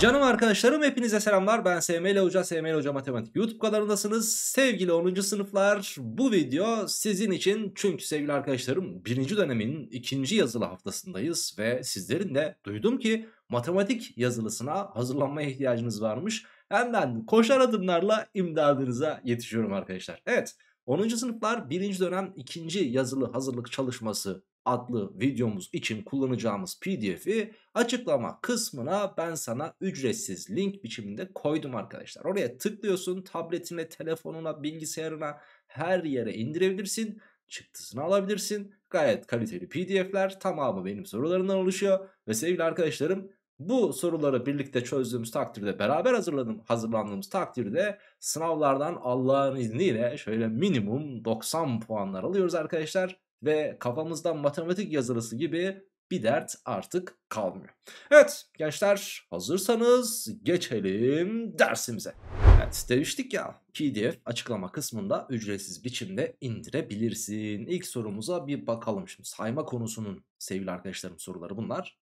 Canım arkadaşlarım hepinize selamlar ben SML Hoca SML Hoca Matematik YouTube kanalındasınız sevgili 10. sınıflar bu video sizin için çünkü sevgili arkadaşlarım 1. dönemin 2. yazılı haftasındayız ve sizlerin de duydum ki matematik yazılısına hazırlanmaya ihtiyacınız varmış hemen koşar adımlarla imdadınıza yetişiyorum arkadaşlar evet 10. sınıflar 1. dönem 2. yazılı hazırlık çalışması adlı videomuz için kullanacağımız pdf'i açıklama kısmına ben sana ücretsiz link biçiminde koydum arkadaşlar. Oraya tıklıyorsun tabletine, telefonuna, bilgisayarına her yere indirebilirsin. Çıktısını alabilirsin. Gayet kaliteli pdf'ler tamamı benim sorularımdan oluşuyor. Ve sevgili arkadaşlarım bu soruları birlikte çözdüğümüz takdirde beraber hazırladım, hazırlandığımız takdirde sınavlardan Allah'ın izniyle şöyle minimum 90 puanlar alıyoruz arkadaşlar ve kafamızdan matematik yazılısı gibi bir dert artık kalmıyor. Evet gençler hazırsanız geçelim dersimize. Evet demiştik ya PDF açıklama kısmında ücretsiz biçimde indirebilirsin. İlk sorumuza bir bakalım şimdi sayma konusunun sevgili arkadaşlarım soruları bunlar.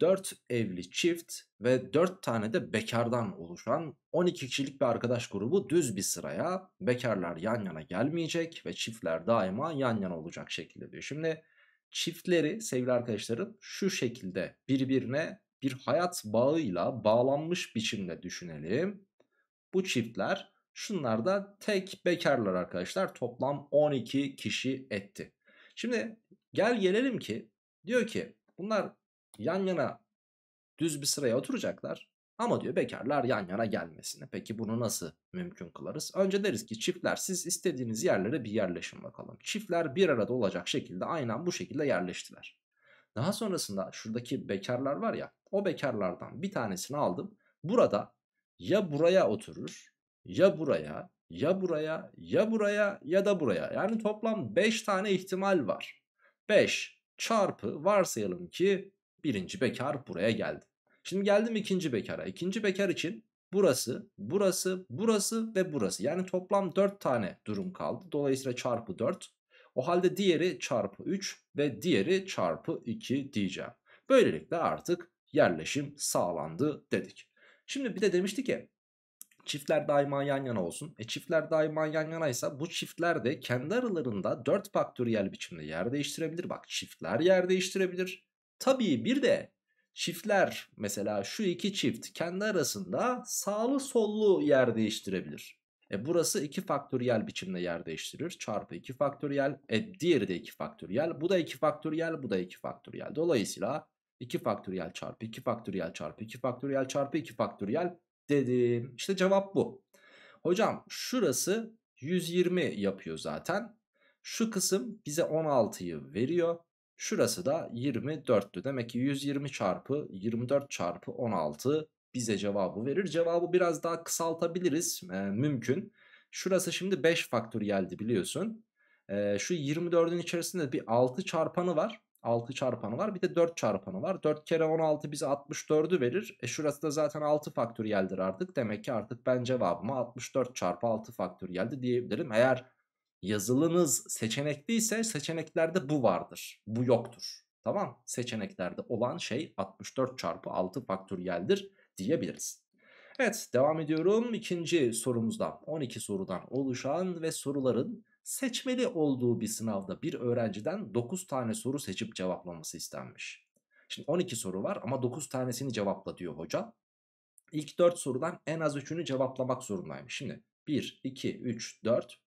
4 evli çift ve 4 tane de bekardan oluşan 12 kişilik bir arkadaş grubu düz bir sıraya bekarlar yan yana gelmeyecek ve çiftler daima yan yana olacak şekilde diyor. Şimdi çiftleri sevgili arkadaşlarım şu şekilde birbirine bir hayat bağıyla bağlanmış biçimde düşünelim. Bu çiftler şunlar da tek bekarlar arkadaşlar toplam 12 kişi etti. Şimdi gel gelelim ki diyor ki bunlar yan yana düz bir sıraya oturacaklar. Ama diyor bekarlar yan yana gelmesine. Peki bunu nasıl mümkün kılarız? Önce deriz ki çiftler siz istediğiniz yerlere bir yerleşin bakalım. Çiftler bir arada olacak şekilde aynen bu şekilde yerleştiler. Daha sonrasında şuradaki bekarlar var ya o bekarlardan bir tanesini aldım. Burada ya buraya oturur ya buraya ya buraya ya buraya ya da buraya. Yani toplam 5 tane ihtimal var. 5 çarpı varsayalım ki Birinci bekar buraya geldi. Şimdi geldim ikinci bekara. İkinci bekar için burası, burası, burası ve burası. Yani toplam 4 tane durum kaldı. Dolayısıyla çarpı 4. O halde diğeri çarpı 3 ve diğeri çarpı 2 diyeceğim. Böylelikle artık yerleşim sağlandı dedik. Şimdi bir de demişti ki çiftler daima yan yana olsun. E çiftler daima yan yanaysa bu çiftler de kendi aralarında 4 faktöriyel biçimde yer değiştirebilir. Bak çiftler yer değiştirebilir. Tabii bir de çiftler mesela şu iki çift kendi arasında sağlı sollu yer değiştirebilir. E burası 2 faktöriyel biçimde yer değiştirir. Çarpı 2 faktöriyel. E diğeri de 2 faktöriyel. Bu da 2 faktöriyel. Bu da 2 faktöriyel. Dolayısıyla 2 faktöriyel çarpı 2 faktöriyel çarpı 2 faktöriyel çarpı 2 faktöriyel dedim. İşte cevap bu. Hocam şurası 120 yapıyor zaten. Şu kısım bize 16'yı veriyor. Şurası da 24'tü. Demek ki 120 çarpı 24 çarpı 16 bize cevabı verir. Cevabı biraz daha kısaltabiliriz. E, mümkün. Şurası şimdi 5 geldi, biliyorsun. E, şu 24'ün içerisinde bir 6 çarpanı var. 6 çarpanı var. Bir de 4 çarpanı var. 4 kere 16 bize 64'ü verir. E şurası da zaten 6 faktöriyeldir artık. Demek ki artık ben cevabıma 64 çarpı 6 geldi diyebilirim. Eğer Yazılınız ise seçeneklerde bu vardır. Bu yoktur. Tamam seçeneklerde olan şey 64 çarpı 6 faktöriyeldir diyebiliriz. Evet devam ediyorum. ikinci sorumuzdan 12 sorudan oluşan ve soruların seçmeli olduğu bir sınavda bir öğrenciden 9 tane soru seçip cevaplaması istenmiş. Şimdi 12 soru var ama 9 tanesini cevapla diyor hoca. İlk 4 sorudan en az 3'ünü cevaplamak zorundaymış. Şimdi 1, 2, 3, 4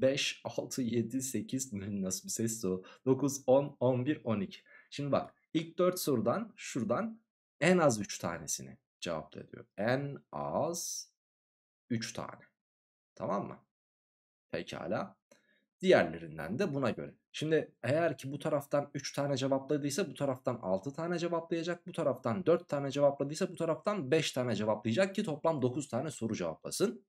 5, 6, 7, 8 nasıl bir ses o 9, 10, 11, 12. Şimdi bak ilk 4 sorudan şuradan en az 3 tanesini cevapla diyor. En az 3 tane. Tamam mı? Pekala. Diğerlerinden de buna göre. Şimdi eğer ki bu taraftan 3 tane cevapladıysa bu taraftan 6 tane cevaplayacak. Bu taraftan 4 tane cevapladıysa bu taraftan 5 tane cevaplayacak ki toplam 9 tane soru cevaplasın.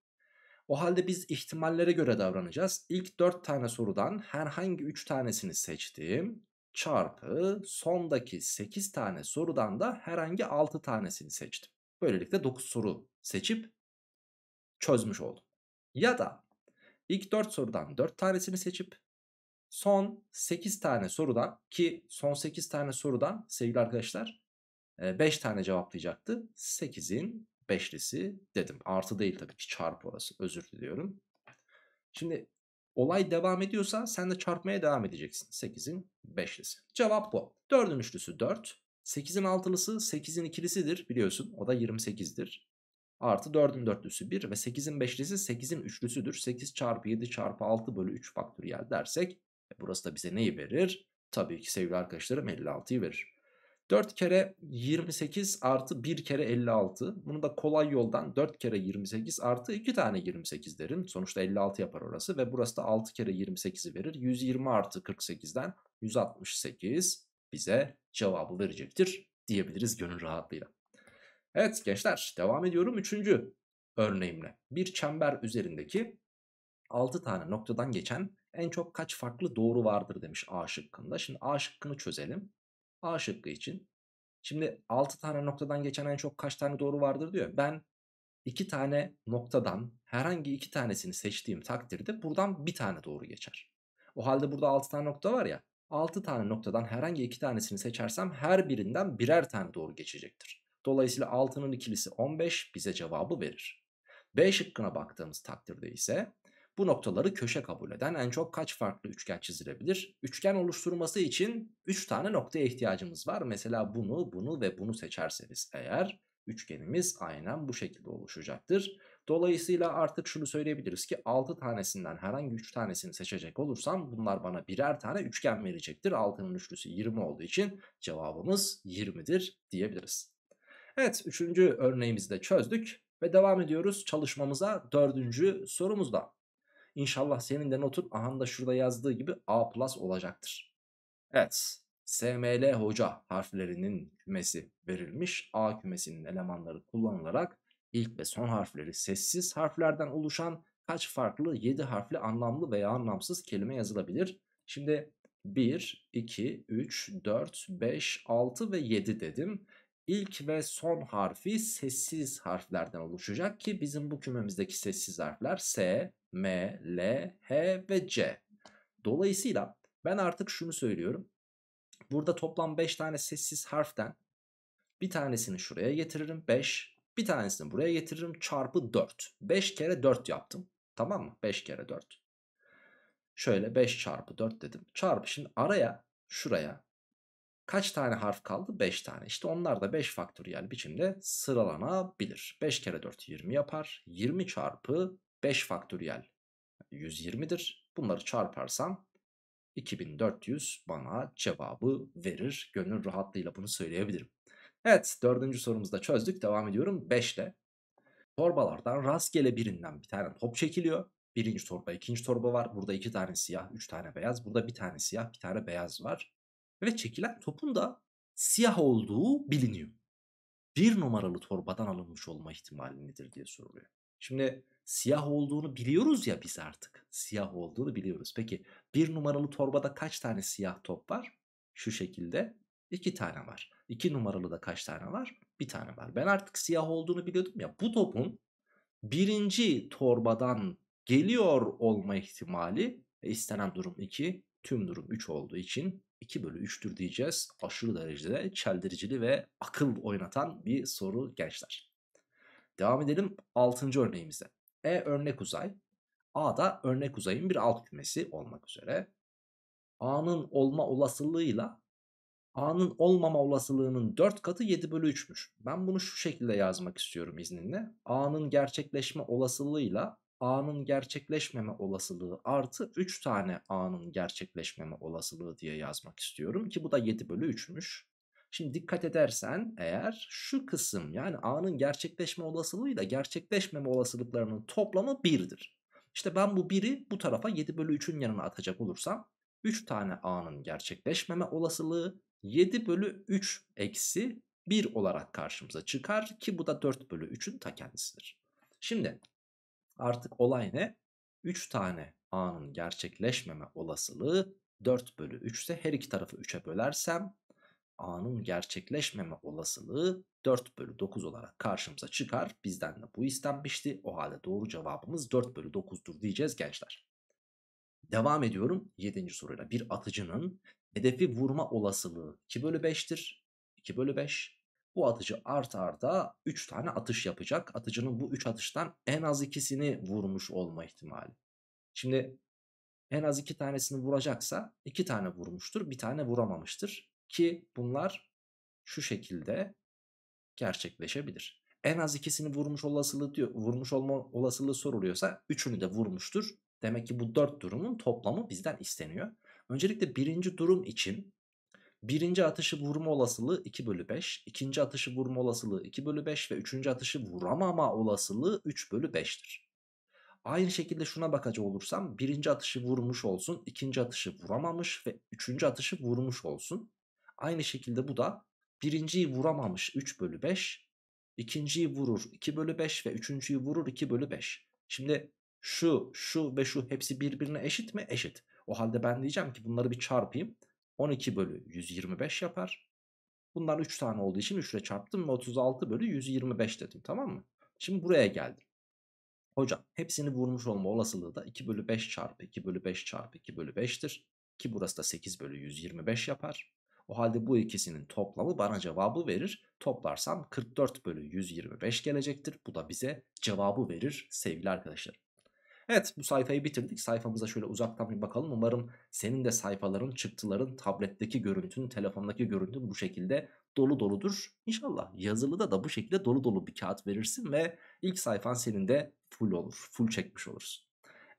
O halde biz ihtimallere göre davranacağız. İlk 4 tane sorudan herhangi 3 tanesini seçtim. Çarpı sondaki 8 tane sorudan da herhangi 6 tanesini seçtim. Böylelikle 9 soru seçip çözmüş oldum. Ya da ilk 4 sorudan 4 tanesini seçip son 8 tane sorudan ki son 8 tane sorudan sevgili arkadaşlar 5 tane cevaplayacaktı. 8'in beşlisi dedim. Artı değil tabii ki çarpı orası. Özür diliyorum. Şimdi olay devam ediyorsa sen de çarpmaya devam edeceksin. 8'in beşlisi. Cevap bu. 4'ün üçlüsü 4. 8'in altılısı 8'in ikilisidir biliyorsun. O da 28'dir. Artı 4'ün dörtlüsü 1 ve 8'in beşlisi 8'in üçlüsüdür. 8 çarpı 7 çarpı 6 bölü 3 faktöriyel dersek e, burası da bize neyi verir? Tabii ki sevgili arkadaşlarım 56'yı verir. 4 kere 28 artı 1 kere 56. Bunu da kolay yoldan 4 kere 28 artı 2 tane 28 derim. Sonuçta 56 yapar orası ve burası da 6 kere 28'i verir. 120 artı 48'den 168 bize cevabı verecektir diyebiliriz gönül rahatlığıyla. Evet gençler devam ediyorum üçüncü örneğimle. Bir çember üzerindeki 6 tane noktadan geçen en çok kaç farklı doğru vardır demiş A şıkkında. Şimdi A şıkkını çözelim. A şıkkı için. Şimdi 6 tane noktadan geçen en çok kaç tane doğru vardır diyor. Ben 2 tane noktadan herhangi 2 tanesini seçtiğim takdirde buradan bir tane doğru geçer. O halde burada 6 tane nokta var ya. 6 tane noktadan herhangi 2 tanesini seçersem her birinden birer tane doğru geçecektir. Dolayısıyla 6'nın ikilisi 15 bize cevabı verir. B şıkkına baktığımız takdirde ise bu noktaları köşe kabul eden en çok kaç farklı üçgen çizilebilir? Üçgen oluşturması için 3 tane noktaya ihtiyacımız var. Mesela bunu, bunu ve bunu seçerseniz eğer üçgenimiz aynen bu şekilde oluşacaktır. Dolayısıyla artık şunu söyleyebiliriz ki 6 tanesinden herhangi 3 tanesini seçecek olursam bunlar bana birer tane üçgen verecektir. 6'nın üçlüsü 20 olduğu için cevabımız 20'dir diyebiliriz. Evet üçüncü örneğimizi de çözdük ve devam ediyoruz çalışmamıza dördüncü sorumuzda. İnşallah senin de notun aha da şurada yazdığı gibi A plus olacaktır. Evet. SML hoca harflerinin kümesi verilmiş. A kümesinin elemanları kullanılarak ilk ve son harfleri sessiz harflerden oluşan kaç farklı 7 harfli anlamlı veya anlamsız kelime yazılabilir? Şimdi 1, 2, 3, 4, 5, 6 ve 7 dedim. İlk ve son harfi sessiz harflerden oluşacak ki bizim bu kümemizdeki sessiz harfler S, M, L, H ve C. Dolayısıyla ben artık şunu söylüyorum. Burada toplam 5 tane sessiz harften bir tanesini şuraya getiririm 5. Bir tanesini buraya getiririm çarpı 4. 5 kere 4 yaptım. Tamam mı? 5 kere 4. Şöyle 5 çarpı 4 dedim. Çarpı şimdi araya şuraya kaç tane harf kaldı? 5 tane. İşte onlar da 5 faktöriyel biçimde sıralanabilir. 5 kere 4 20 yapar. 20 çarpı 5 faktöriyel 120'dir. Bunları çarparsam 2400 bana cevabı verir. Gönül rahatlığıyla bunu söyleyebilirim. Evet dördüncü sorumuzda çözdük. Devam ediyorum 5'te. Torbalardan rastgele birinden bir tane top çekiliyor. Birinci torba, ikinci torba var. Burada iki tane siyah, üç tane beyaz. Burada bir tane siyah, bir tane beyaz var. Ve çekilen topun da siyah olduğu biliniyor. Bir numaralı torbadan alınmış olma ihtimali nedir diye soruluyor. Şimdi siyah olduğunu biliyoruz ya biz artık. Siyah olduğunu biliyoruz. Peki bir numaralı torbada kaç tane siyah top var? Şu şekilde iki tane var. İki numaralı da kaç tane var? Bir tane var. Ben artık siyah olduğunu biliyordum ya. Bu topun birinci torbadan geliyor olma ihtimali ve istenen durum 2 tüm durum 3 olduğu için 2 bölü 3'tür diyeceğiz. Aşırı derecede çeldiricili ve akıl oynatan bir soru gençler. Devam edelim 6. örneğimize. E örnek uzay. A da örnek uzayın bir alt kümesi olmak üzere. A'nın olma olasılığıyla A'nın olmama olasılığının 4 katı 7 bölü 3'müş. Ben bunu şu şekilde yazmak istiyorum izninle. A'nın gerçekleşme olasılığıyla A'nın gerçekleşmeme olasılığı artı 3 tane A'nın gerçekleşmeme olasılığı diye yazmak istiyorum. Ki bu da 7 bölü 3'müş. Şimdi dikkat edersen eğer şu kısım yani A'nın gerçekleşme olasılığıyla gerçekleşmeme olasılıklarının toplamı 1'dir. İşte ben bu 1'i bu tarafa 7 bölü 3'ün yanına atacak olursam 3 tane A'nın gerçekleşmeme olasılığı 7 bölü 3 eksi 1 olarak karşımıza çıkar ki bu da 4 bölü 3'ün ta kendisidir. Şimdi artık olay ne? 3 tane A'nın gerçekleşmeme olasılığı 4 bölü 3 ise her iki tarafı 3'e bölersem A'nın gerçekleşmeme olasılığı 4 bölü 9 olarak karşımıza çıkar. Bizden de bu istenmişti. O halde doğru cevabımız 4 bölü 9'dur diyeceğiz gençler. Devam ediyorum 7. soruyla. Bir atıcının hedefi vurma olasılığı 2 bölü 5'tir. 2 bölü 5. Bu atıcı art arda 3 tane atış yapacak. Atıcının bu 3 atıştan en az ikisini vurmuş olma ihtimali. Şimdi en az 2 tanesini vuracaksa 2 tane vurmuştur. Bir tane vuramamıştır. Ki bunlar şu şekilde gerçekleşebilir. En az ikisini vurmuş olasılığı diyor, vurmuş olma olasılığı soruluyorsa üçünü de vurmuştur. Demek ki bu dört durumun toplamı bizden isteniyor. Öncelikle birinci durum için birinci atışı vurma olasılığı 2 bölü 5, ikinci atışı vurma olasılığı 2 bölü 5 ve üçüncü atışı vuramama olasılığı 3 bölü 5'tir. Aynı şekilde şuna bakacak olursam birinci atışı vurmuş olsun, ikinci atışı vuramamış ve üçüncü atışı vurmuş olsun. Aynı şekilde bu da birinciyi vuramamış 3 bölü 5. ikinciyi vurur 2 bölü 5 ve üçüncüyü vurur 2 bölü 5. Şimdi şu, şu ve şu hepsi birbirine eşit mi? Eşit. O halde ben diyeceğim ki bunları bir çarpayım. 12 bölü 125 yapar. Bunlar 3 tane olduğu için 3 ile çarptım ve 36 bölü 125 dedim tamam mı? Şimdi buraya geldim. Hocam hepsini vurmuş olma olasılığı da 2 bölü 5 çarpı 2 bölü 5 çarpı 2 bölü 5'tir. Ki burası da 8 bölü 125 yapar. O halde bu ikisinin toplamı bana cevabı verir. Toplarsam 44 bölü 125 gelecektir. Bu da bize cevabı verir sevgili arkadaşlar. Evet bu sayfayı bitirdik. Sayfamıza şöyle uzaktan bir bakalım. Umarım senin de sayfaların, çıktıların, tabletteki görüntün, telefondaki görüntün bu şekilde dolu doludur. İnşallah yazılıda da bu şekilde dolu dolu bir kağıt verirsin ve ilk sayfan senin de full olur. Full çekmiş olursun.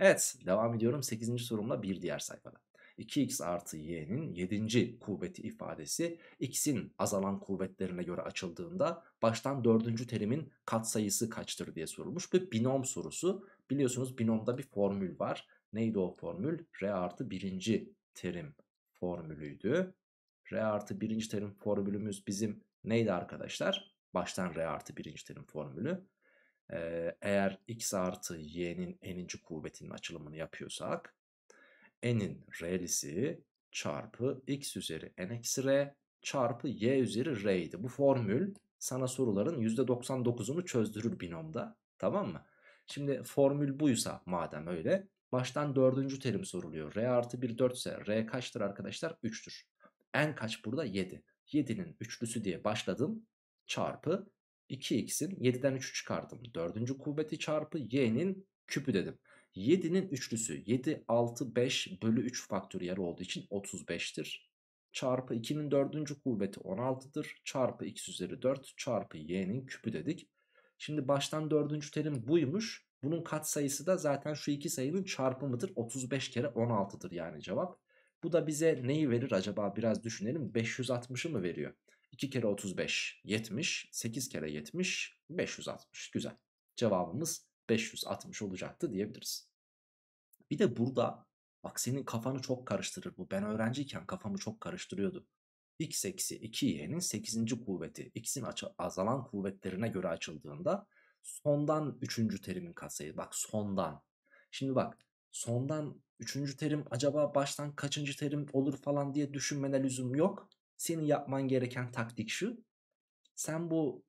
Evet devam ediyorum 8. sorumla bir diğer sayfada. 2x artı y'nin 7. kuvveti ifadesi x'in azalan kuvvetlerine göre açıldığında baştan 4. terimin katsayısı kaçtır diye sorulmuş bir binom sorusu. Biliyorsunuz binomda bir formül var. Neydi o formül? R artı 1. terim formülüydü. R artı 1. terim formülümüz bizim neydi arkadaşlar? Baştan R artı 1. terim formülü. Ee, eğer x artı y'nin n'inci kuvvetinin açılımını yapıyorsak n'in r'lisi çarpı x üzeri n eksi r çarpı y üzeri r idi. Bu formül sana soruların %99'unu çözdürür binomda. Tamam mı? Şimdi formül buysa madem öyle. Baştan dördüncü terim soruluyor. R artı 1 4 ise R kaçtır arkadaşlar? 3'tür. N kaç burada? 7. 7'nin üçlüsü diye başladım. Çarpı 2x'in 7'den 3'ü çıkardım. Dördüncü kuvveti çarpı y'nin küpü dedim. 7'nin üçlüsü 7, 6, 5 bölü 3 faktöriyel olduğu için 35'tir. Çarpı 2'nin dördüncü kuvveti 16'dır. Çarpı x üzeri 4 çarpı y'nin küpü dedik. Şimdi baştan dördüncü terim buymuş. Bunun kat sayısı da zaten şu iki sayının çarpımıdır. 35 kere 16'dır yani cevap. Bu da bize neyi verir acaba biraz düşünelim. 560'ı mı veriyor? 2 kere 35 70, 8 kere 70 560 güzel. Cevabımız 560 olacaktı diyebiliriz. Bir de burada bak senin kafanı çok karıştırır bu. Ben öğrenciyken kafamı çok karıştırıyordu. x eksi 2y'nin 8. kuvveti x'in azalan kuvvetlerine göre açıldığında sondan 3. terimin katsayısı. Bak sondan. Şimdi bak sondan 3. terim acaba baştan kaçıncı terim olur falan diye düşünmene lüzum yok. Senin yapman gereken taktik şu. Sen bu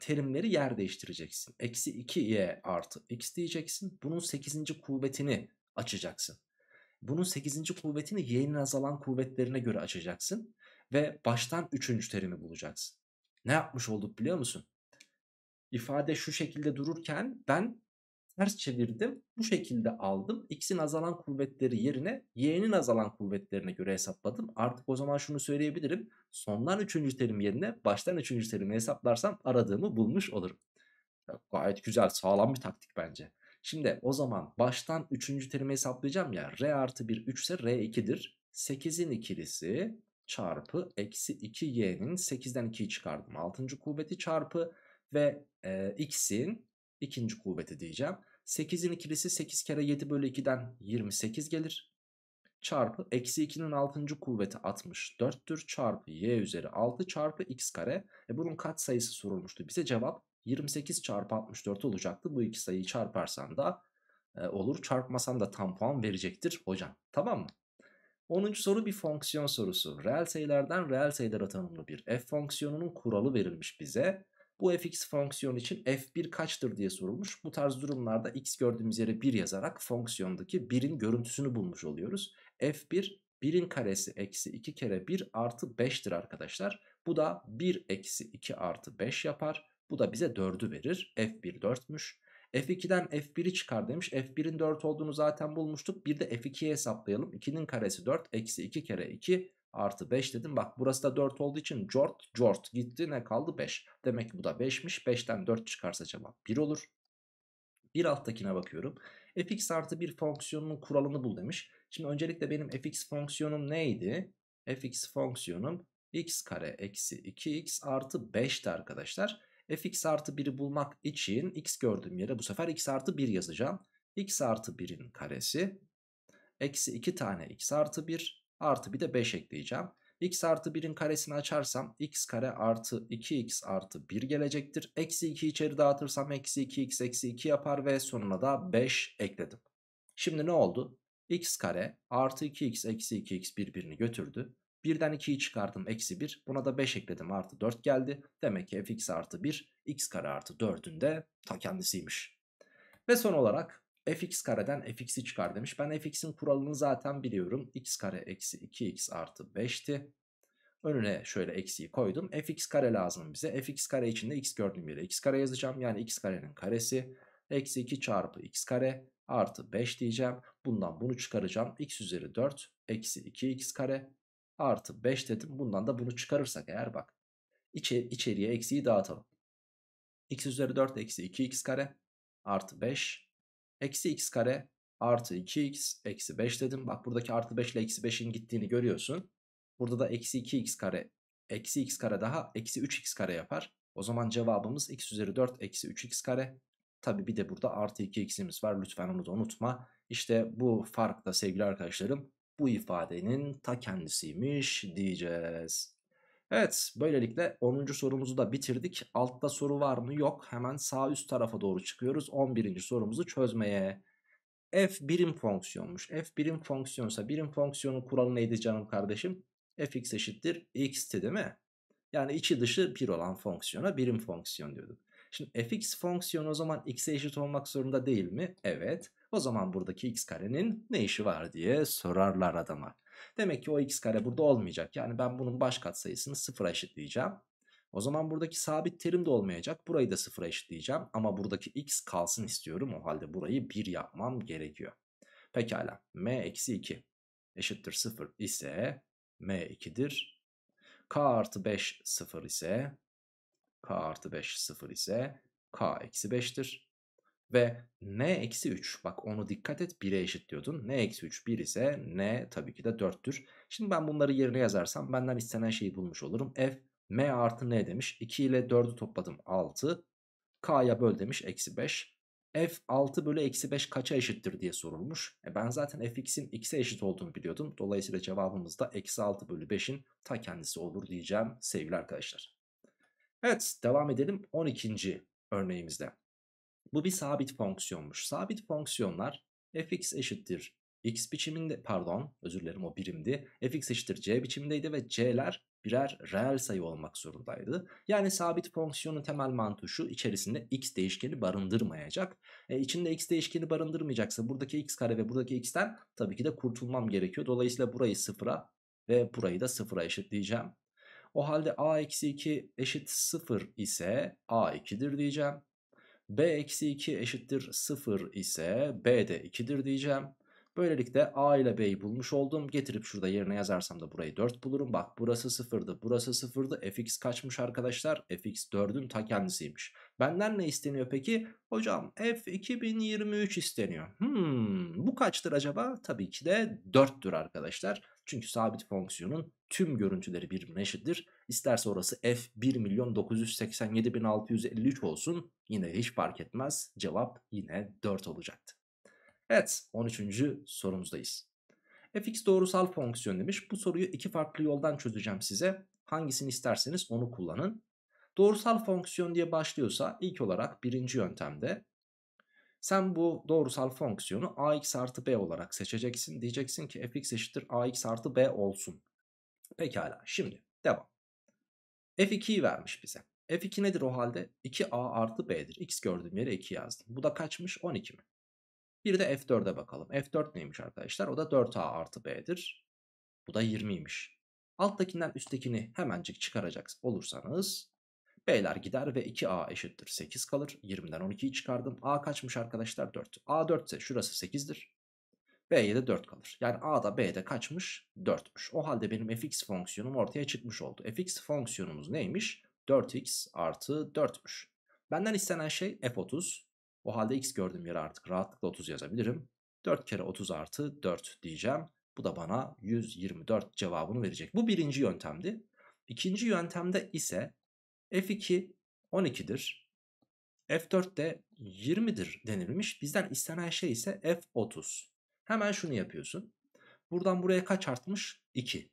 terimleri yer değiştireceksin. Eksi 2y artı x diyeceksin. Bunun 8. kuvvetini açacaksın. Bunun 8. kuvvetini y'nin azalan kuvvetlerine göre açacaksın. Ve baştan 3. terimi bulacaksın. Ne yapmış olduk biliyor musun? İfade şu şekilde dururken ben ters çevirdim. Bu şekilde aldım. X'in azalan kuvvetleri yerine Y'nin azalan kuvvetlerine göre hesapladım. Artık o zaman şunu söyleyebilirim. Sondan üçüncü terim yerine baştan üçüncü terimi hesaplarsam aradığımı bulmuş olurum. Gayet güzel sağlam bir taktik bence. Şimdi o zaman baştan üçüncü terimi hesaplayacağım ya. R artı 1 3 ise R 2'dir. 8'in ikilisi çarpı eksi 2y'nin 8'den 2'yi çıkardım. 6. kuvveti çarpı ve e, x'in ikinci kuvveti diyeceğim. 8'in ikilisi 8 kere 7 bölü 2'den 28 gelir. Çarpı eksi 2'nin 6. kuvveti 64'tür. Çarpı y üzeri 6 çarpı x kare. E bunun kat sayısı sorulmuştu. Bize cevap 28 çarpı 64 olacaktı. Bu iki sayıyı çarparsam da e, olur. Çarpmasam da tam puan verecektir hocam. Tamam mı? 10. soru bir fonksiyon sorusu. Reel sayılardan reel sayılara tanımlı bir f fonksiyonunun kuralı verilmiş bize. Bu fx fonksiyon için f1 kaçtır diye sorulmuş. Bu tarz durumlarda x gördüğümüz yere 1 yazarak fonksiyondaki 1'in görüntüsünü bulmuş oluyoruz. f1 1'in karesi eksi 2 kere 1 artı 5'tir arkadaşlar. Bu da 1 eksi 2 artı 5 yapar. Bu da bize 4'ü verir. f1 4'müş. F2'den F1'i çıkar demiş. F1'in 4 olduğunu zaten bulmuştuk. Bir de F2'yi hesaplayalım. 2'nin karesi 4 eksi 2 kere 2 artı 5 dedim. Bak burası da 4 olduğu için cort cort gitti ne kaldı 5. Demek ki bu da 5'miş. 5'ten 4 çıkarsa cevap 1 olur. Bir alttakine bakıyorum. fx artı 1 fonksiyonunun kuralını bul demiş. Şimdi öncelikle benim fx fonksiyonum neydi? fx fonksiyonum x kare eksi 2x artı 5'ti arkadaşlar. fx artı 1'i bulmak için x gördüğüm yere bu sefer x artı 1 yazacağım. x artı 1'in karesi eksi 2 tane x artı 1 Artı bir de 5 ekleyeceğim. x artı 1'in karesini açarsam x kare artı 2x artı 1 gelecektir. Eksi 2 içeri dağıtırsam eksi 2x eksi 2 yapar ve sonuna da 5 ekledim. Şimdi ne oldu? x kare artı 2x eksi 2x birbirini götürdü. 1'den 2'yi çıkardım eksi 1. Buna da 5 ekledim artı 4 geldi. Demek ki fx artı 1 x kare artı 4'ün de ta kendisiymiş. Ve son olarak fx kareden fx'i çıkar demiş. Ben fx'in kuralını zaten biliyorum. x kare eksi 2x artı 5'ti. Önüne şöyle eksiyi koydum. fx kare lazım bize. fx kare içinde x gördüğüm yere x kare yazacağım. Yani x karenin karesi. Eksi 2 çarpı x kare artı 5 diyeceğim. Bundan bunu çıkaracağım. x üzeri 4 eksi 2x kare artı 5 dedim. Bundan da bunu çıkarırsak eğer bak. Içe, içeriye eksiyi dağıtalım. x üzeri 4 eksi 2x kare artı 5 Eksi x kare artı 2x eksi 5 dedim. Bak buradaki artı 5 ile eksi 5'in gittiğini görüyorsun. Burada da eksi 2x kare eksi x kare daha eksi 3x kare yapar. O zaman cevabımız x üzeri 4 eksi 3x kare. Tabi bir de burada artı 2x'imiz var. Lütfen onu da unutma. İşte bu fark da sevgili arkadaşlarım bu ifadenin ta kendisiymiş diyeceğiz. Evet böylelikle 10. sorumuzu da bitirdik. Altta soru var mı? Yok. Hemen sağ üst tarafa doğru çıkıyoruz. 11. sorumuzu çözmeye. F birim fonksiyonmuş. F birim fonksiyonsa birim fonksiyonun kuralı neydi canım kardeşim? fx eşittir x'ti değil mi? Yani içi dışı bir olan fonksiyona birim fonksiyon diyorduk. Şimdi fx fonksiyonu o zaman x'e eşit olmak zorunda değil mi? Evet. O zaman buradaki x karenin ne işi var diye sorarlar adama. Demek ki o x kare burada olmayacak. Yani ben bunun baş katsayısını sıfıra eşitleyeceğim. O zaman buradaki sabit terim de olmayacak. Burayı da sıfıra eşitleyeceğim. Ama buradaki x kalsın istiyorum. O halde burayı 1 yapmam gerekiyor. Pekala. m eksi 2 eşittir 0 ise m 2'dir. k artı 5 0 ise k artı 5 0 ise k eksi 5'tir. Ve n eksi 3 bak onu dikkat et 1'e eşit diyordun. n eksi 3 1 ise n tabii ki de 4'tür. Şimdi ben bunları yerine yazarsam benden istenen şeyi bulmuş olurum. F m artı n demiş 2 ile 4'ü topladım 6. K'ya böl demiş eksi 5. F 6 bölü eksi 5 kaça eşittir diye sorulmuş. E ben zaten fx'in x'e eşit olduğunu biliyordum. Dolayısıyla cevabımız da eksi 6 bölü 5'in ta kendisi olur diyeceğim sevgili arkadaşlar. Evet devam edelim 12. örneğimizde. Bu bir sabit fonksiyonmuş. Sabit fonksiyonlar fx eşittir x biçiminde pardon özür dilerim o birimdi. fx eşittir c biçimindeydi ve c'ler birer reel sayı olmak zorundaydı. Yani sabit fonksiyonun temel mantığı şu içerisinde x değişkeni barındırmayacak. E, içinde x değişkeni barındırmayacaksa buradaki x kare ve buradaki x'ten tabii ki de kurtulmam gerekiyor. Dolayısıyla burayı sıfıra ve burayı da sıfıra eşitleyeceğim. O halde a-2 eşit 0 ise a2'dir diyeceğim b eksi 2 eşittir 0 ise b de 2'dir diyeceğim. Böylelikle a ile b'yi bulmuş oldum. Getirip şurada yerine yazarsam da burayı 4 bulurum. Bak burası 0'dı burası 0'dı. fx kaçmış arkadaşlar? fx 4'ün ta kendisiymiş. Benden ne isteniyor peki? Hocam f 2023 isteniyor. Hmm, bu kaçtır acaba? Tabii ki de 4'tür arkadaşlar. Çünkü sabit fonksiyonun tüm görüntüleri birbirine eşittir. İsterse orası f 1.987.653 olsun yine hiç fark etmez. Cevap yine 4 olacaktı. Evet 13. sorumuzdayız. fx doğrusal fonksiyon demiş. Bu soruyu iki farklı yoldan çözeceğim size. Hangisini isterseniz onu kullanın. Doğrusal fonksiyon diye başlıyorsa ilk olarak birinci yöntemde sen bu doğrusal fonksiyonu ax artı b olarak seçeceksin. Diyeceksin ki fx eşittir ax artı b olsun. Pekala şimdi devam. f2'yi vermiş bize. f2 nedir o halde? 2a artı b'dir. x gördüğüm yere 2 yazdım. Bu da kaçmış? 12 mi? Bir de f4'e bakalım. f4 neymiş arkadaşlar? O da 4a artı b'dir. Bu da 20'ymiş. Alttakinden üsttekini hemencik çıkaracak olursanız B'ler gider ve 2A eşittir 8 kalır. 20'den 12'yi çıkardım. A kaçmış arkadaşlar? 4. A 4 ise şurası 8'dir. B'ye de 4 kalır. Yani A'da B'de kaçmış? 4'müş. O halde benim fx fonksiyonum ortaya çıkmış oldu. fx fonksiyonumuz neymiş? 4x artı 4'müş. Benden istenen şey f30. O halde x gördüğüm yere artık rahatlıkla 30 yazabilirim. 4 kere 30 artı 4 diyeceğim. Bu da bana 124 cevabını verecek. Bu birinci yöntemdi. İkinci yöntemde ise F2 12'dir. F4 de 20'dir denilmiş. Bizden istenen şey ise F30. Hemen şunu yapıyorsun. Buradan buraya kaç artmış? 2.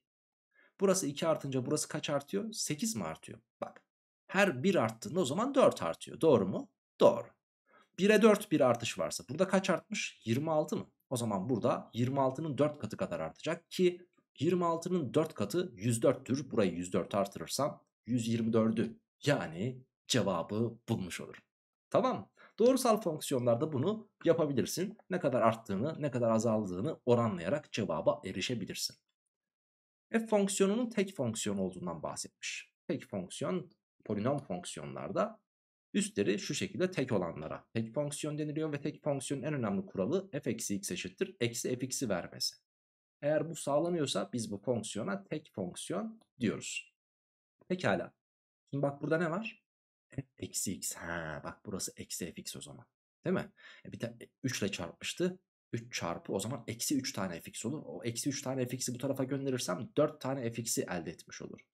Burası 2 artınca burası kaç artıyor? 8 mi artıyor? Bak her 1 arttığında o zaman 4 artıyor. Doğru mu? Doğru. 1'e 4 bir artış varsa burada kaç artmış? 26 mı? O zaman burada 26'nın 4 katı kadar artacak ki 26'nın 4 katı 104'tür. Burayı 104 artırırsam 124'ü yani cevabı bulmuş olur. Tamam Doğrusal fonksiyonlarda bunu yapabilirsin. Ne kadar arttığını ne kadar azaldığını oranlayarak cevaba erişebilirsin. F fonksiyonunun tek fonksiyon olduğundan bahsetmiş. Tek fonksiyon polinom fonksiyonlarda üstleri şu şekilde tek olanlara tek fonksiyon deniliyor ve tek fonksiyonun en önemli kuralı f eksi x eşittir eksi f x'i vermesi. Eğer bu sağlanıyorsa biz bu fonksiyona tek fonksiyon diyoruz. Pekala Şimdi bak burada ne var? E, eksi x. Ha, bak burası eksi fx o zaman. Değil mi? E bir 3 ile e, çarpmıştı. 3 çarpı o zaman eksi 3 tane fx olur. O eksi 3 tane fx'i bu tarafa gönderirsem 4 tane fx'i elde etmiş olurum.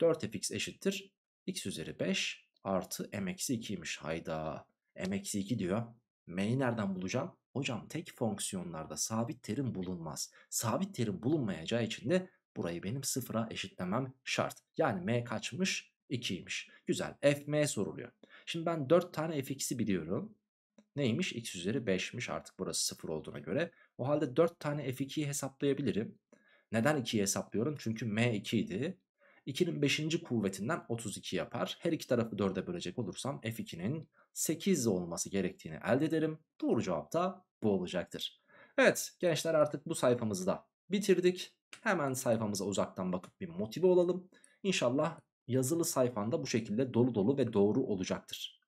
4 fx eşittir. x üzeri 5 artı m eksi 2'ymiş. Hayda. m eksi 2 diyor. m'yi nereden bulacağım? Hocam tek fonksiyonlarda sabit terim bulunmaz. Sabit terim bulunmayacağı için de burayı benim sıfıra eşitlemem şart. Yani m kaçmış? 2'ymiş. Güzel. Fm soruluyor. Şimdi ben 4 tane fx'i biliyorum. Neymiş? x üzeri 5'miş artık burası 0 olduğuna göre. O halde 4 tane f2'yi hesaplayabilirim. Neden 2'yi hesaplıyorum? Çünkü m 2 idi. 2'nin 5. kuvvetinden 32 yapar. Her iki tarafı 4'e bölecek olursam f2'nin 8 olması gerektiğini elde ederim. Doğru cevap da bu olacaktır. Evet gençler artık bu sayfamızı da bitirdik. Hemen sayfamıza uzaktan bakıp bir motive olalım. İnşallah yazılı sayfanda bu şekilde dolu dolu ve doğru olacaktır.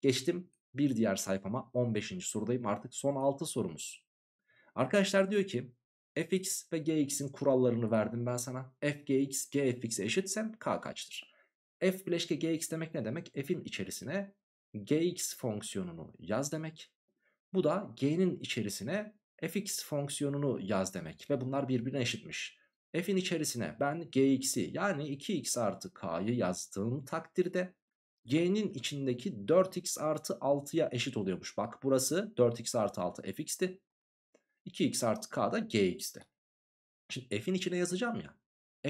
Geçtim bir diğer sayfama 15. sorudayım artık son 6 sorumuz. Arkadaşlar diyor ki fx ve gx'in kurallarını verdim ben sana. f gx gfx eşitsen k kaçtır? f bileşke gx demek ne demek? f'in içerisine gx fonksiyonunu yaz demek. Bu da g'nin içerisine fx fonksiyonunu yaz demek ve bunlar birbirine eşitmiş f'in içerisine ben gx'i yani 2x artı k'yı yazdığım takdirde g'nin içindeki 4x artı 6'ya eşit oluyormuş. Bak burası 4x artı 6 fx'ti. 2x artı k da gx'ti. Şimdi f'in içine yazacağım ya.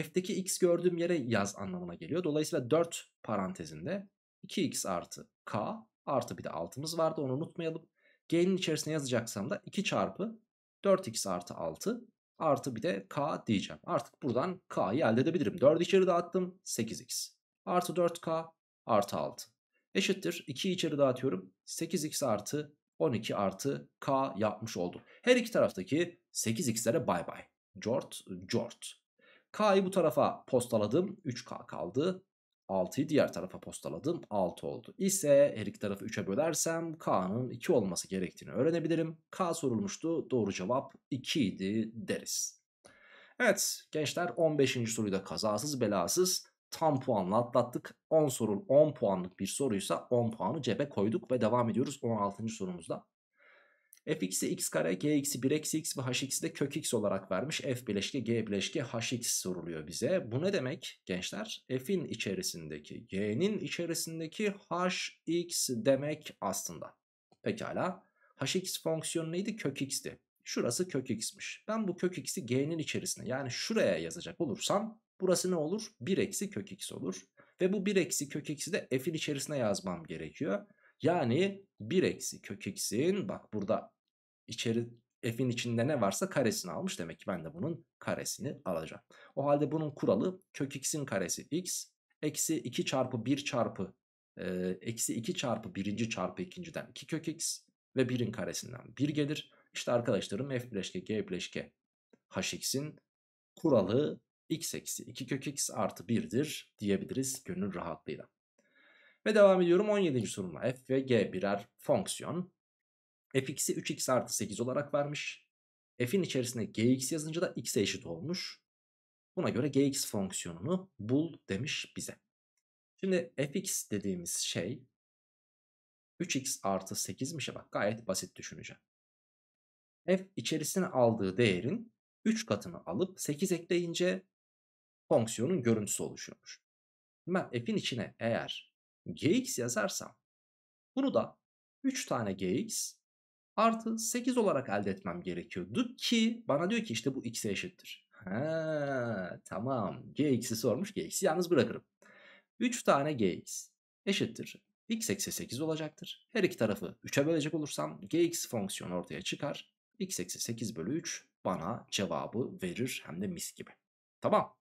f'deki x gördüğüm yere yaz anlamına geliyor. Dolayısıyla 4 parantezinde 2x artı k artı bir de 6'mız vardı onu unutmayalım. G'nin içerisine yazacaksam da 2 çarpı 4x artı 6 Artı bir de k diyeceğim. Artık buradan k'yı elde edebilirim. 4 içeri dağıttım 8x. Artı 4k artı 6. Eşittir 2 içeri dağıtıyorum 8x artı 12 artı k yapmış oldum. Her iki taraftaki 8x'lere bay bay. Jort, jort. K'yı bu tarafa postaladım. 3K kaldı. 6'yı diğer tarafa postaladım 6 oldu. İse her iki tarafı 3'e bölersem K'nın 2 olması gerektiğini öğrenebilirim. K sorulmuştu doğru cevap 2 idi deriz. Evet gençler 15. soruyu da kazasız belasız tam puanla atlattık. 10 soru 10 puanlık bir soruysa 10 puanı cebe koyduk ve devam ediyoruz 16. sorumuzda fx'i x kare, gx'i 1 eksi x ve hx'i de kök x olarak vermiş. f bileşke, g bileşke, hx soruluyor bize. Bu ne demek gençler? f'in içerisindeki, g'nin içerisindeki hx demek aslında. Pekala. hx fonksiyonu neydi? Kök x'ti. Şurası kök x'miş. Ben bu kök x'i g'nin içerisine yani şuraya yazacak olursam burası ne olur? 1 eksi kök x olur. Ve bu 1 eksi kök x'i de f'in içerisine yazmam gerekiyor. Yani 1 eksi kök x'in bak burada içeri f'in içinde ne varsa karesini almış. Demek ki ben de bunun karesini alacağım. O halde bunun kuralı kök x'in karesi x eksi 2 çarpı 1 çarpı eksi 2 çarpı birinci çarpı ikinciden 2 kök x ve 1'in karesinden 1 gelir. İşte arkadaşlarım f bileşke g bileşke hx'in kuralı x eksi 2 kök x artı 1'dir diyebiliriz gönül rahatlığıyla. Ve devam ediyorum 17. sorumla. F ve G birer fonksiyon. Fx'i 3x artı 8 olarak vermiş. F'in içerisine gx yazınca da x'e eşit olmuş. Buna göre gx fonksiyonunu bul demiş bize. Şimdi fx dediğimiz şey 3x artı 8'miş ya e bak gayet basit düşüneceğim. F içerisine aldığı değerin 3 katını alıp 8 ekleyince fonksiyonun görüntüsü oluşuyormuş. Ben f'in içine eğer gx yazarsam bunu da 3 tane gx artı 8 olarak elde etmem gerekiyordu ki bana diyor ki işte bu x'e eşittir. Ha, tamam gx'i sormuş gx'i yalnız bırakırım. 3 tane gx eşittir x eksi 8 olacaktır. Her iki tarafı 3'e bölecek olursam gx fonksiyonu ortaya çıkar. x eksi 8 bölü 3 bana cevabı verir hem de mis gibi. Tamam.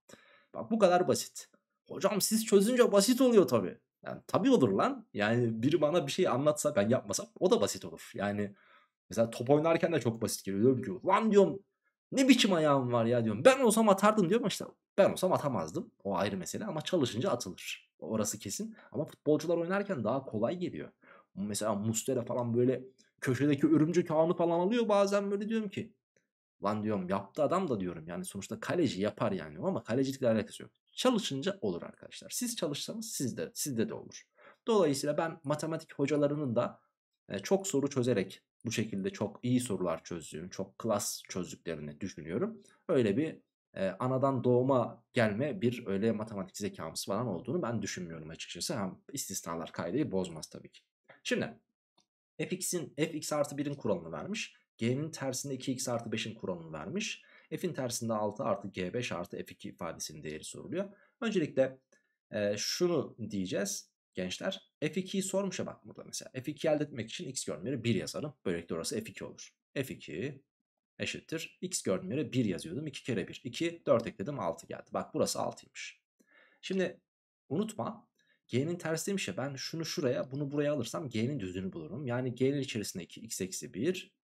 Bak bu kadar basit. Hocam siz çözünce basit oluyor tabi. Yani, tabii olur lan. Yani biri bana bir şey anlatsa ben yapmasam o da basit olur. Yani mesela top oynarken de çok basit geliyor. Diyorum lan diyorum ne biçim ayağım var ya diyorum. Ben olsam atardım diyorum işte ben olsam atamazdım. O ayrı mesele ama çalışınca atılır. Orası kesin. Ama futbolcular oynarken daha kolay geliyor. Mesela Mustera falan böyle köşedeki örümcek ağını falan alıyor. Bazen böyle diyorum ki Lan diyorum yaptı adam da diyorum yani sonuçta kaleci yapar yani ama kalecilikle alakası yok. Çalışınca olur arkadaşlar. Siz çalışsanız sizde sizde de olur. Dolayısıyla ben matematik hocalarının da e, çok soru çözerek bu şekilde çok iyi sorular çözdüğünü, çok klas çözdüklerini düşünüyorum. Öyle bir e, anadan doğuma gelme bir öyle matematik zekamız falan olduğunu ben düşünmüyorum açıkçası. Hem istisnalar kaydı bozmaz tabii ki. Şimdi fx'in fx artı 1'in kuralını vermiş. G'nin tersinde 2x artı 5'in kuralını vermiş. F'in tersinde 6 artı G5 artı F2 ifadesinin değeri soruluyor. Öncelikle e, şunu diyeceğiz gençler. F2'yi sormuşa bak burada mesela. F2 elde etmek için x görünmeli 1 yazalım. Böylelikle orası F2 olur. F2 eşittir. X görünmeli 1 yazıyordum. 2 kere 1. 2, 4 ekledim 6 geldi. Bak burası 6'ymış. Şimdi unutma G'nin tersiymiş ya ben şunu şuraya bunu buraya alırsam G'nin düzünü bulurum. Yani G'nin içerisindeki x eksi 1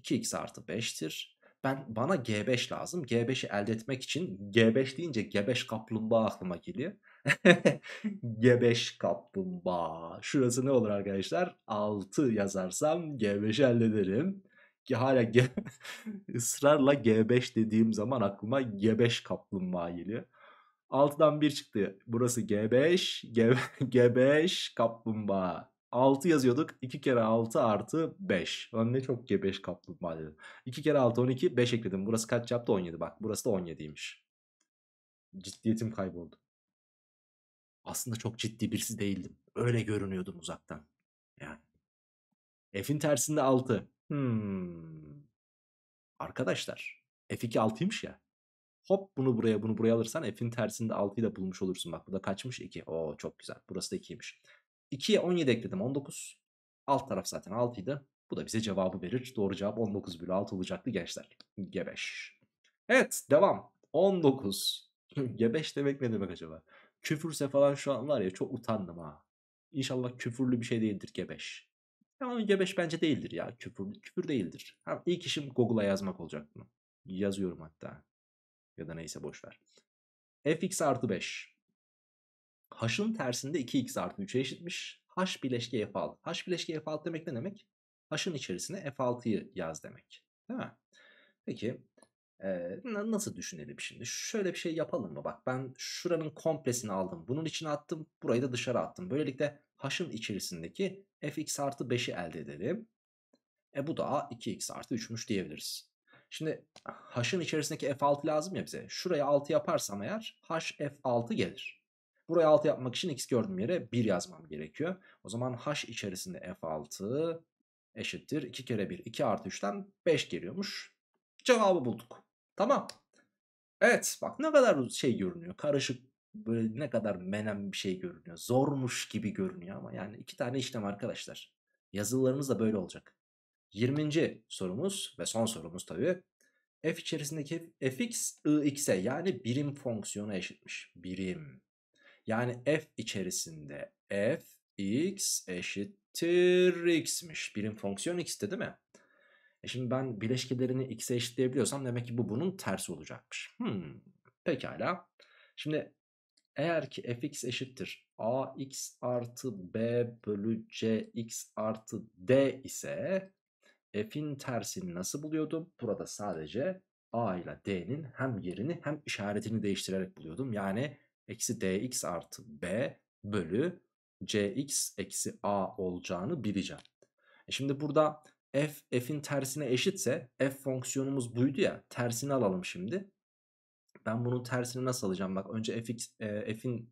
2x artı 5'tir. Ben bana G5 lazım. G5'i elde etmek için G5 deyince G5 kaplumbağa aklıma geliyor. G5 kaplumbağa. Şurası ne olur arkadaşlar? 6 yazarsam g 5 elde ederim. Ki hala G ısrarla G5 dediğim zaman aklıma G5 kaplumbağa geliyor. 6'dan 1 çıktı. Burası G5, G... G5 kaplumbağa. 6 yazıyorduk. 2 kere 6 artı 5. Lan ne çok gebeş kaplumbağa dedim. 2 kere 6 12 5 ekledim. Burası kaç yaptı 17 bak. Burası da 17'ymiş. Ciddiyetim kayboldu. Aslında çok ciddi birisi değildim. Öyle görünüyordum uzaktan. Yani. F'in tersinde 6. Hmm. Arkadaşlar F2 6'ymış ya. Hop bunu buraya bunu buraya alırsan F'in tersinde 6'yı da bulmuş olursun. Bak bu da kaçmış 2. Oo çok güzel. Burası da 2'ymiş. 2'ye 17 ekledim 19. Alt taraf zaten 6 idi. Bu da bize cevabı verir. Doğru cevap 19 bölü 6 olacaktı gençler. Gebeş. Evet devam. 19. Gebeş demek ne demek acaba? Küfürse falan şu an var ya çok utandım ha. İnşallah küfürlü bir şey değildir gebeş. Ama gebeş bence değildir ya. Küfür, küfür değildir. Ha, ilk işim Google'a yazmak olacak bunu. Yazıyorum hatta. Ya da neyse boşver. fx artı 5 h'ın tersinde 2x artı 3'e eşitmiş. h bileşke f6. h bileşke f6 demek ne demek? h'ın içerisine f6'yı yaz demek. Değil mi? Peki ee, nasıl düşünelim şimdi? Şöyle bir şey yapalım mı? Bak ben şuranın komplesini aldım. Bunun içine attım. Burayı da dışarı attım. Böylelikle h'ın içerisindeki fx artı 5'i elde edelim. E bu da 2x artı 3'müş diyebiliriz. Şimdi h'ın içerisindeki f6 lazım ya bize. Şuraya 6 yaparsam eğer h f6 gelir. Buraya 6 yapmak için x gördüğüm yere 1 yazmam gerekiyor. O zaman h içerisinde f6 eşittir. 2 kere 1 2 artı 3'ten 5 geliyormuş. Cevabı bulduk. Tamam. Evet bak ne kadar şey görünüyor. Karışık böyle ne kadar menem bir şey görünüyor. Zormuş gibi görünüyor ama yani iki tane işlem arkadaşlar. Yazılarımız da böyle olacak. 20. sorumuz ve son sorumuz tabii. F içerisindeki fx ix'e yani birim fonksiyonu eşitmiş. Birim. Yani f içerisinde f x eşittir x'miş. Birim fonksiyon x'te değil mi? E şimdi ben bileşkelerini x'e eşitleyebiliyorsam demek ki bu bunun tersi olacakmış. Hmm, pekala. Şimdi eğer ki fx eşittir ax artı b bölü c x artı d ise f'in tersini nasıl buluyordum? Burada sadece a ile d'nin hem yerini hem işaretini değiştirerek buluyordum. Yani eksi dx artı b bölü cx eksi a olacağını bileceğim. E şimdi burada f f'in tersine eşitse f fonksiyonumuz buydu ya tersini alalım şimdi. Ben bunun tersini nasıl alacağım? Bak önce fx, e, f'in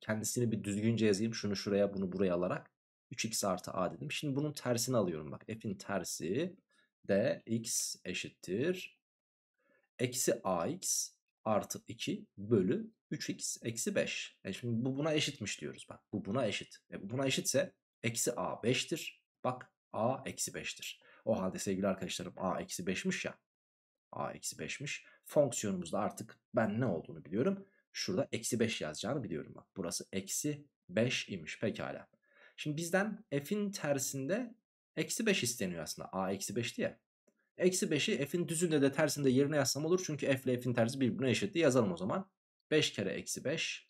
kendisini bir düzgünce yazayım. Şunu şuraya bunu buraya alarak 3x artı a dedim. Şimdi bunun tersini alıyorum bak. F'in tersi de x eşittir. Eksi ax artı 2 bölü 3x eksi 5. E şimdi bu buna eşitmiş diyoruz bak. Bu buna eşit. E bu buna eşitse eksi a 5'tir. Bak a eksi 5'tir. O halde sevgili arkadaşlarım a eksi 5'miş ya. a eksi 5'miş. Fonksiyonumuzda artık ben ne olduğunu biliyorum. Şurada eksi 5 yazacağını biliyorum bak. Burası eksi 5 imiş pekala. Şimdi bizden f'in tersinde eksi 5 isteniyor aslında. a eksi 5 diye. Eksi 5'i f'in düzünde de tersinde yerine yazsam olur. Çünkü f ile f'in tersi birbirine eşitti. Yazalım o zaman. 5 kere eksi 5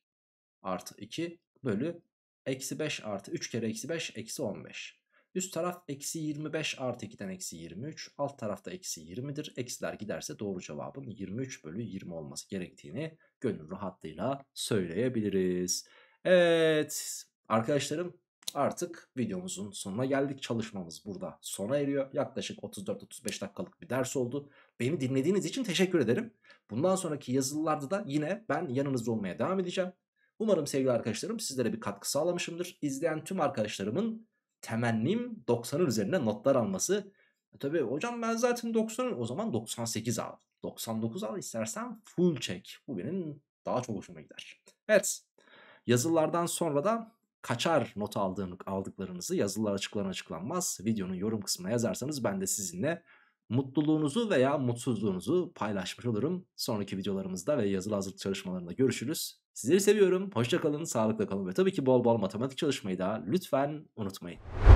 artı 2 bölü eksi 5 artı 3 kere eksi 5 eksi 15. Üst taraf eksi 25 artı 2'den eksi 23. Alt tarafta eksi 20'dir. Eksiler giderse doğru cevabın 23 bölü 20 olması gerektiğini gönül rahatlığıyla söyleyebiliriz. Evet arkadaşlarım artık videomuzun sonuna geldik. Çalışmamız burada sona eriyor. Yaklaşık 34-35 dakikalık bir ders oldu. Beni dinlediğiniz için teşekkür ederim. Bundan sonraki yazılılarda da yine ben yanınızda olmaya devam edeceğim. Umarım sevgili arkadaşlarım sizlere bir katkı sağlamışımdır. İzleyen tüm arkadaşlarımın temennim 90'ın üzerine notlar alması. E tabii hocam ben zaten 90 o zaman 98 al. 99 al istersen full çek. Bu benim daha çok hoşuma gider. Evet yazılardan sonra da kaçar not aldığını, aldıklarınızı yazılar açıklan açıklanmaz videonun yorum kısmına yazarsanız ben de sizinle mutluluğunuzu veya mutsuzluğunuzu paylaşmış olurum. Sonraki videolarımızda ve yazılı hazırlık çalışmalarında görüşürüz. Sizleri seviyorum. Hoşçakalın, sağlıkla kalın ve tabii ki bol bol matematik çalışmayı da lütfen unutmayın.